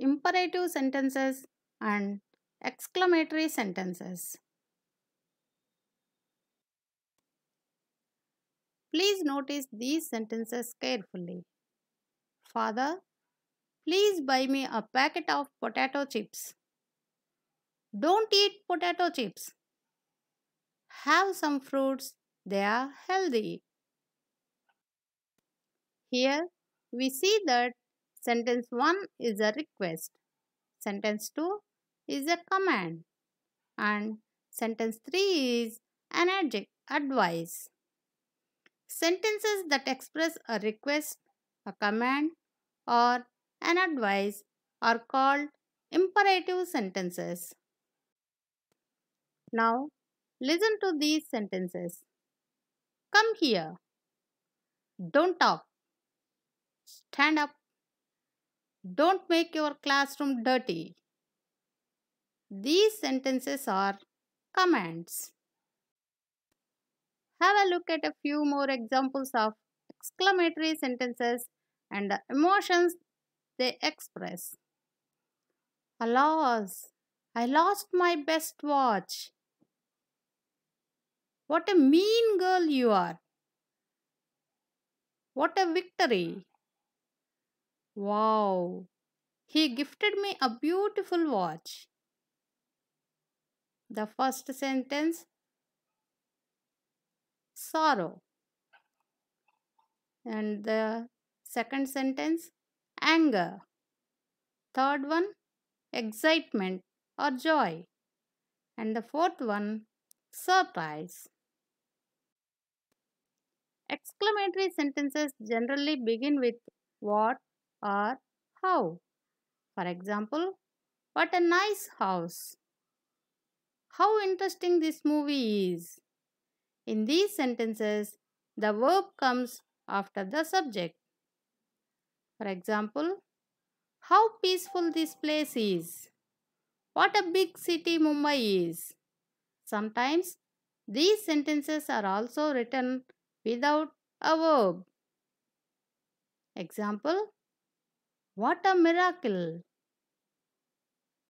imperative sentences and exclamatory sentences. Please notice these sentences carefully. Father, please buy me a packet of potato chips. Don't eat potato chips. Have some fruits, they are healthy. Here we see that Sentence 1 is a request. Sentence 2 is a command. And sentence 3 is an advice. Sentences that express a request, a command or an advice are called imperative sentences. Now, listen to these sentences. Come here. Don't talk. Stand up. Don't make your classroom dirty. These sentences are commands. Have a look at a few more examples of exclamatory sentences and the emotions they express. Alas, I lost my best watch. What a mean girl you are. What a victory. Wow! He gifted me a beautiful watch. The first sentence sorrow. And the second sentence anger. Third one excitement or joy. And the fourth one surprise. Exclamatory sentences generally begin with what, or how. For example, what a nice house. How interesting this movie is. In these sentences, the verb comes after the subject. For example, how peaceful this place is. What a big city Mumbai is. Sometimes these sentences are also written without a verb. Example what a miracle!